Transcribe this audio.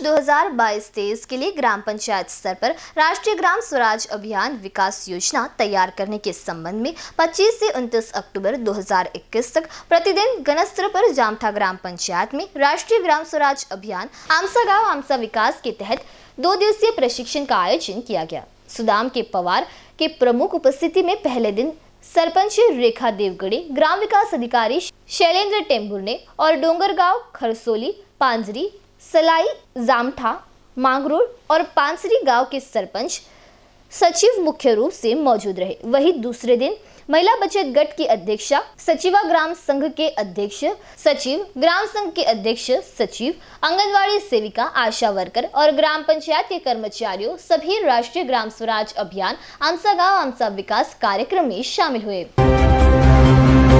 वर्ष 2022-23 के लिए ग्राम पंचायत स्तर पर राष्ट्रीय ग्राम स्वराज अभियान विकास योजना तैयार करने के संबंध में 25 से 29 अक्टूबर 2021 तक प्रतिदिन गणस्त्र पर जामठा ग्राम पंचायत में राष्ट्रीय ग्राम स्वराज अभियान आमसा गाँव आमसा विकास के तहत दो दिवसीय प्रशिक्षण का आयोजन किया गया सुदाम के पवार के प्रमुख उपस्थिति में पहले दिन सरपंच रेखा देवगढ़े ग्राम विकास अधिकारी शैलेंद्र टेम्बुर ने और डोंगरगांव खरसोली पांजरी सलाई जामठा मांगरोड और पांसरी गांव के सरपंच सचिव मुख्य रूप से मौजूद रहे वहीं दूसरे दिन महिला बचत गट की अध्यक्षा सचिवा ग्राम संघ के अध्यक्ष सचिव ग्राम संघ के अध्यक्ष सचिव आंगनवाड़ी सेविका आशा वर्कर और ग्राम पंचायत के कर्मचारियों सभी राष्ट्रीय ग्राम स्वराज अभियान आमसा गांव आमसा विकास कार्यक्रम में शामिल हुए